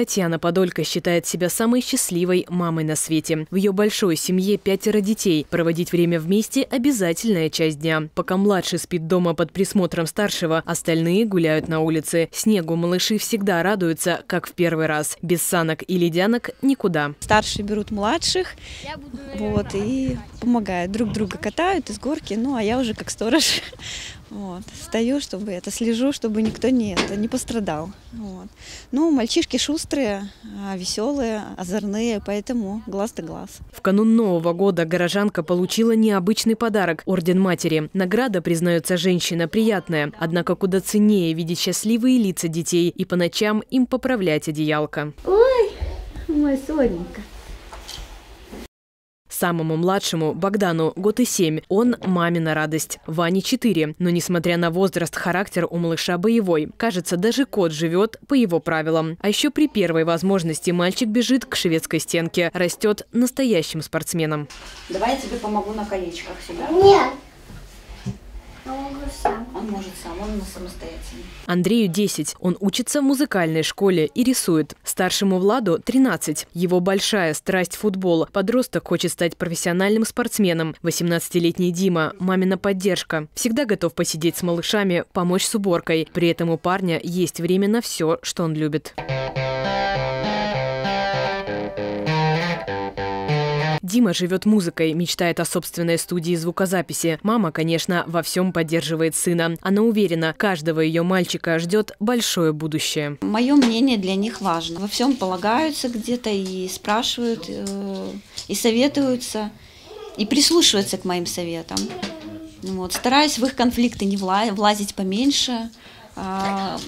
Татьяна Подолька считает себя самой счастливой мамой на свете. В ее большой семье пятеро детей. Проводить время вместе – обязательная часть дня. Пока младший спит дома под присмотром старшего, остальные гуляют на улице. Снегу малыши всегда радуются, как в первый раз. Без санок и ледянок никуда. Старшие берут младших буду, наверное, вот, и помогают. Друг друга катают из горки, ну а я уже как сторож вот. Стою, чтобы это, слежу, чтобы никто не, это, не пострадал. Вот. Ну, мальчишки шустрые, а, веселые, озорные, поэтому глаз да глаз. В канун Нового года горожанка получила необычный подарок – Орден Матери. Награда, признается женщина, приятная. Однако куда ценнее видеть счастливые лица детей и по ночам им поправлять одеялко. Ой, мой Соненька, Самому младшему, Богдану, год и семь. Он – мамина радость. Ване – четыре. Но, несмотря на возраст, характер у малыша боевой. Кажется, даже кот живет по его правилам. А еще при первой возможности мальчик бежит к шведской стенке. Растет настоящим спортсменом. Давай я тебе помогу на колечках сюда. Нет. Ну, он может сам. Он может Андрею 10. Он учится в музыкальной школе и рисует. Старшему Владу 13. Его большая страсть футбола. Подросток хочет стать профессиональным спортсменом. 18-летний Дима – мамина поддержка. Всегда готов посидеть с малышами, помочь с уборкой. При этом у парня есть время на все, что он любит. Дима живет музыкой, мечтает о собственной студии звукозаписи. Мама, конечно, во всем поддерживает сына. Она уверена, каждого ее мальчика ждет большое будущее. Мое мнение для них важно. Во всем полагаются где-то и спрашивают, э, и советуются, и прислушиваются к моим советам. Вот, стараюсь в их конфликты не влазить поменьше, а,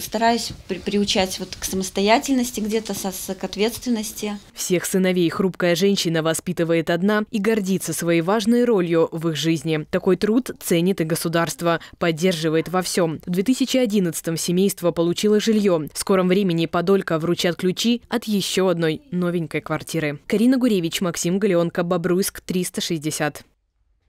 стараюсь при приучать вот к самостоятельности где-то, к ответственности. Всех сыновей хрупкая женщина воспитывает одна и гордится своей важной ролью в их жизни. Такой труд ценит и государство, поддерживает во всем. В 2011-м семейство получило жилье. В скором времени Подолька вручат ключи от еще одной новенькой квартиры. Карина Гуревич, Максим Галеонко, Бобруйск, 360.